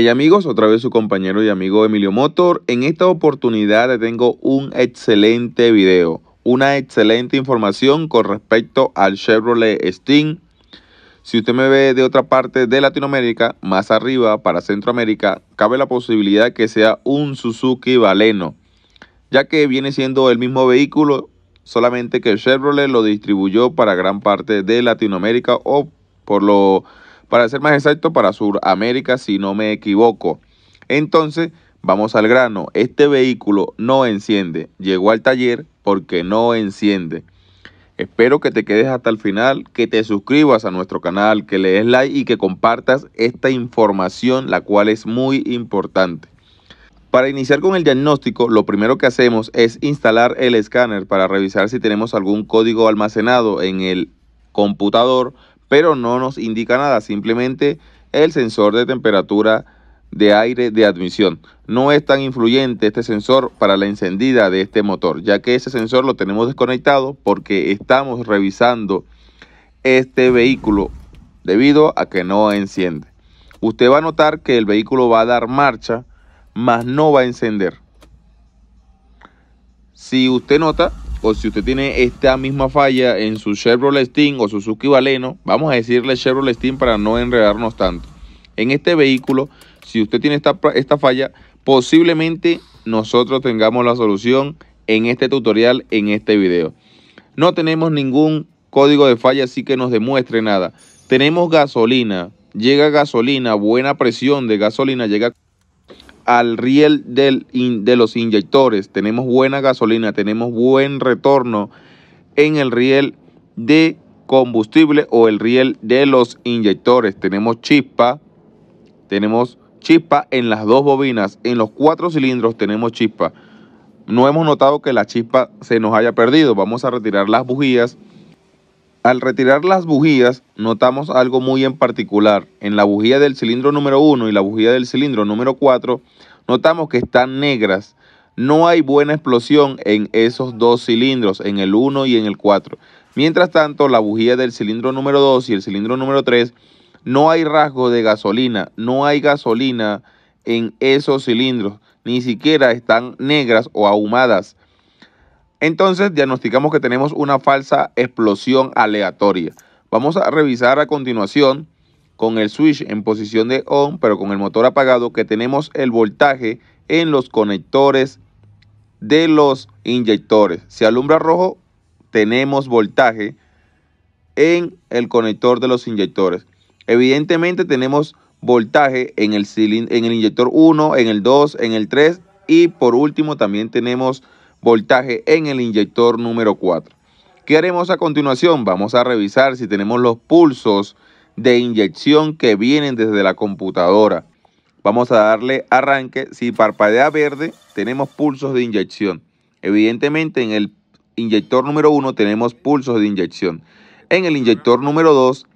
Hey amigos, otra vez su compañero y amigo Emilio Motor. En esta oportunidad le tengo un excelente video, una excelente información con respecto al Chevrolet Steam. Si usted me ve de otra parte de Latinoamérica, más arriba para Centroamérica, cabe la posibilidad que sea un Suzuki Valeno, ya que viene siendo el mismo vehículo, solamente que Chevrolet lo distribuyó para gran parte de Latinoamérica o por lo para ser más exacto, para Suramérica, si no me equivoco. Entonces, vamos al grano. Este vehículo no enciende. Llegó al taller porque no enciende. Espero que te quedes hasta el final, que te suscribas a nuestro canal, que le des like y que compartas esta información, la cual es muy importante. Para iniciar con el diagnóstico, lo primero que hacemos es instalar el escáner para revisar si tenemos algún código almacenado en el computador pero no nos indica nada, simplemente el sensor de temperatura de aire de admisión. No es tan influyente este sensor para la encendida de este motor, ya que ese sensor lo tenemos desconectado porque estamos revisando este vehículo debido a que no enciende. Usted va a notar que el vehículo va a dar marcha, mas no va a encender. Si usted nota, o si usted tiene esta misma falla en su Chevrolet Steam o Suzuki Valeno, vamos a decirle Chevrolet Steam para no enredarnos tanto. En este vehículo, si usted tiene esta, esta falla, posiblemente nosotros tengamos la solución en este tutorial, en este video. No tenemos ningún código de falla, así que nos demuestre nada. Tenemos gasolina, llega gasolina, buena presión de gasolina, llega al riel del, de los inyectores. Tenemos buena gasolina, tenemos buen retorno en el riel de combustible o el riel de los inyectores. Tenemos chispa, tenemos chispa en las dos bobinas, en los cuatro cilindros tenemos chispa. No hemos notado que la chispa se nos haya perdido. Vamos a retirar las bujías al retirar las bujías, notamos algo muy en particular. En la bujía del cilindro número 1 y la bujía del cilindro número 4, notamos que están negras. No hay buena explosión en esos dos cilindros, en el 1 y en el 4. Mientras tanto, la bujía del cilindro número 2 y el cilindro número 3, no hay rasgo de gasolina, no hay gasolina en esos cilindros, ni siquiera están negras o ahumadas. Entonces diagnosticamos que tenemos una falsa explosión aleatoria. Vamos a revisar a continuación con el switch en posición de on, pero con el motor apagado, que tenemos el voltaje en los conectores de los inyectores. Si alumbra rojo, tenemos voltaje en el conector de los inyectores. Evidentemente tenemos voltaje en el, en el inyector 1, en el 2, en el 3 y por último también tenemos voltaje en el inyector número 4. ¿Qué haremos a continuación? Vamos a revisar si tenemos los pulsos de inyección que vienen desde la computadora. Vamos a darle arranque. Si parpadea verde, tenemos pulsos de inyección. Evidentemente en el inyector número 1 tenemos pulsos de inyección. En el inyector número 2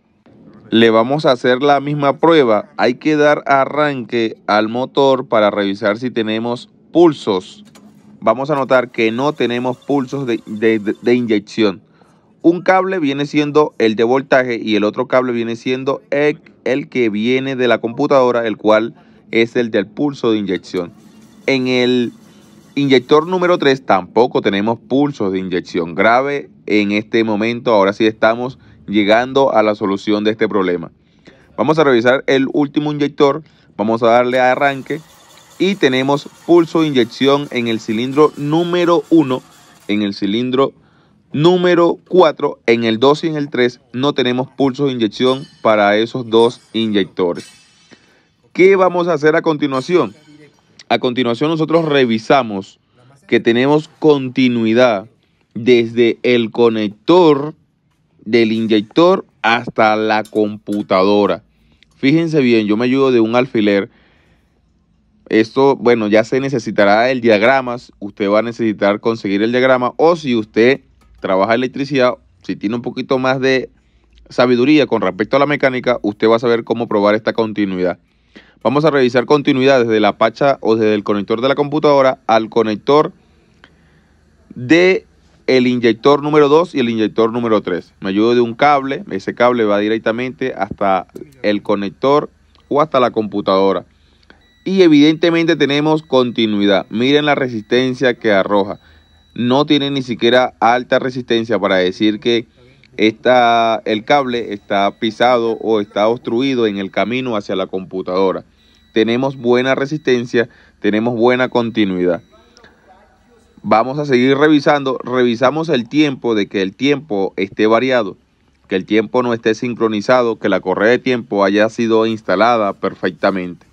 le vamos a hacer la misma prueba. Hay que dar arranque al motor para revisar si tenemos pulsos vamos a notar que no tenemos pulsos de, inyección. Un cable viene siendo el de voltaje y el otro cable viene siendo el, que viene de la computadora, el cual es el del pulso de inyección. En el inyector número 3 tampoco tenemos pulsos de inyección grave en este momento. Ahora sí estamos llegando a la solución de este problema. Vamos a revisar el último inyector. Vamos a darle a arranque. Y tenemos pulso de inyección en el cilindro número 1, en el cilindro número 4, en el 2 y en el 3 no tenemos pulso de inyección para esos dos inyectores. ¿Qué vamos a hacer a continuación? A continuación nosotros revisamos que tenemos continuidad desde el conector del inyector hasta la computadora. Fíjense bien, yo me ayudo de un alfiler esto, bueno, ya se necesitará el diagrama. Usted va a necesitar conseguir el diagrama. O si usted trabaja electricidad, si tiene un poquito más de sabiduría con respecto a la mecánica, usted va a saber cómo probar esta continuidad. Vamos a revisar continuidad desde la pacha o desde el conector de la computadora al conector de el inyector número 2 y el inyector número 3. Me ayudo de un cable, ese cable va directamente hasta el conector o hasta la computadora. Y evidentemente tenemos continuidad. Miren la resistencia que arroja. No tiene ni siquiera alta resistencia para decir que está, el cable está pisado o está obstruido en el camino hacia la computadora. Tenemos buena resistencia, tenemos buena continuidad. Vamos a seguir revisando. Revisamos el tiempo de que el tiempo esté variado, que el tiempo no esté sincronizado, que la correa de tiempo haya sido instalada perfectamente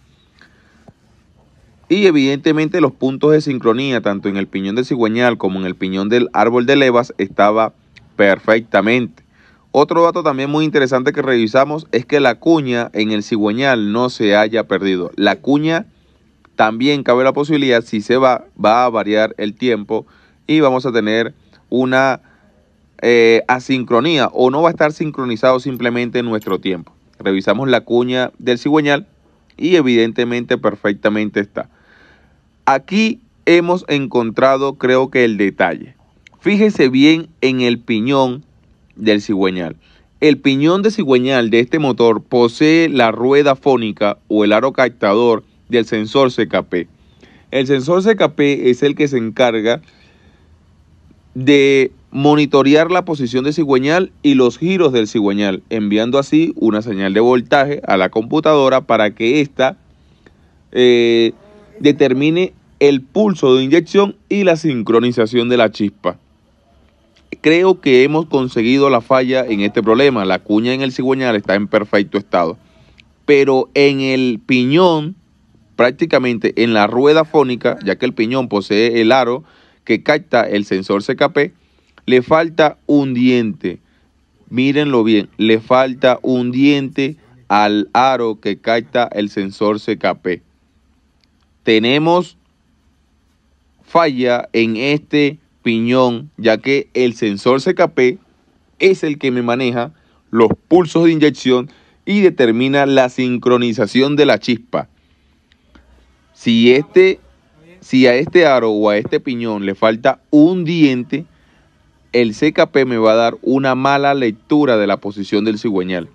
y evidentemente los puntos de sincronía tanto en el piñón del cigüeñal como en el piñón del árbol de levas estaba perfectamente. Otro dato también muy interesante que revisamos es que la cuña en el cigüeñal no se haya perdido. La cuña también cabe la posibilidad, si se va, va a variar el tiempo y vamos a tener una eh, asincronía o no va a estar sincronizado simplemente en nuestro tiempo. Revisamos la cuña del cigüeñal y evidentemente perfectamente está. Aquí hemos encontrado creo que el detalle. Fíjese bien en el piñón del cigüeñal. El piñón de cigüeñal de este motor posee la rueda fónica o el aro captador del sensor CKP. El sensor CKP es el que se encarga de monitorear la posición de cigüeñal y los giros del cigüeñal, enviando así una señal de voltaje a la computadora para que ésta eh, determine el pulso de inyección y la sincronización de la chispa. Creo que hemos conseguido la falla en este problema. La cuña en el cigüeñal está en perfecto estado. Pero en el piñón, prácticamente en la rueda fónica, ya que el piñón posee el aro que capta el sensor CKP, le falta un diente. Mírenlo bien, le falta un diente al aro que capta el sensor CKP. Tenemos falla en este piñón, ya que el sensor CKP es el que me maneja los pulsos de inyección y determina la sincronización de la chispa. Si, este, si a este aro o a este piñón le falta un diente, el CKP me va a dar una mala lectura de la posición del cigüeñal.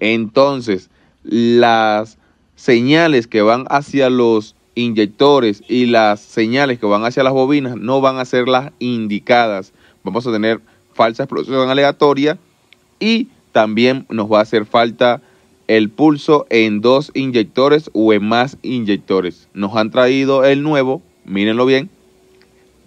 Entonces, las señales que van hacia los inyectores y las señales que van hacia las bobinas no van a ser las indicadas. Vamos a tener falsa explosión aleatoria y también nos va a hacer falta el pulso en dos inyectores o en más inyectores. Nos han traído el nuevo, mírenlo bien,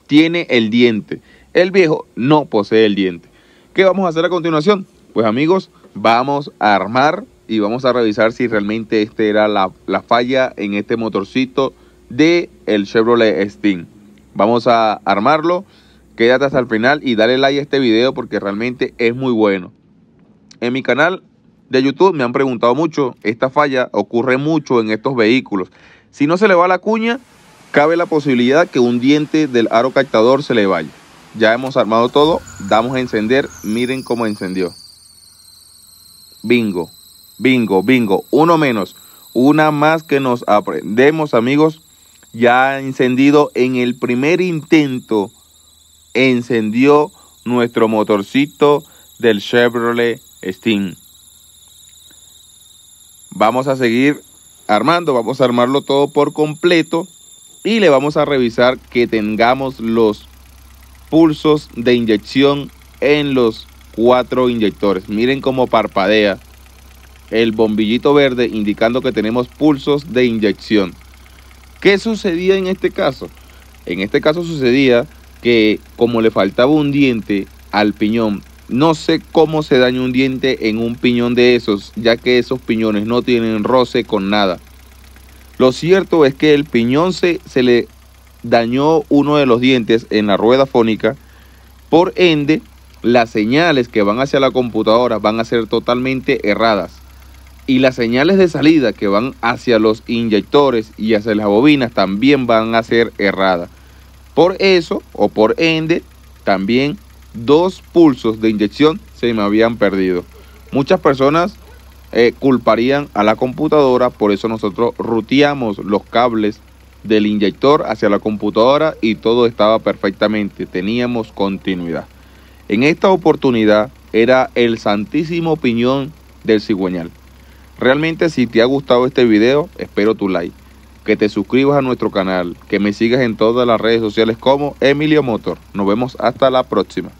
tiene el diente. El viejo no posee el diente. ¿Qué vamos a hacer a continuación? Pues amigos, vamos a armar y vamos a revisar si realmente esta era la, falla en este motorcito de el Chevrolet Steam. Vamos a armarlo, quédate hasta el final y dale like a este video porque realmente es muy bueno. En mi canal de YouTube me han preguntado mucho, esta falla ocurre mucho en estos vehículos. Si no se le va la cuña, cabe la posibilidad que un diente del aro captador se le vaya. Ya hemos armado todo, damos a encender, miren cómo encendió. Bingo. Bingo, bingo. Uno menos. Una más que nos aprendemos, amigos. Ya encendido en el primer intento. Encendió nuestro motorcito del Chevrolet Steam. Vamos a seguir armando. Vamos a armarlo todo por completo. Y le vamos a revisar que tengamos los pulsos de inyección en los cuatro inyectores. Miren cómo parpadea el bombillito verde indicando que tenemos pulsos de inyección. ¿Qué sucedía en este caso? En este caso sucedía que como le faltaba un diente al piñón, no sé cómo se dañó un diente en un piñón de esos, ya que esos piñones no tienen roce con nada. Lo cierto es que el piñón se, se le dañó uno de los dientes en la rueda fónica, por ende las señales que van hacia la computadora van a ser totalmente erradas y las señales de salida que van hacia los inyectores y hacia las bobinas también van a ser erradas. Por eso, o por ende, también dos pulsos de inyección se me habían perdido. Muchas personas eh, culparían a la computadora, por eso nosotros ruteamos los cables del inyector hacia la computadora y todo estaba perfectamente, teníamos continuidad. En esta oportunidad era el santísimo piñón del cigüeñal. Realmente si te ha gustado este video, espero tu like, que te suscribas a nuestro canal, que me sigas en todas las redes sociales como Emilio Motor. Nos vemos hasta la próxima.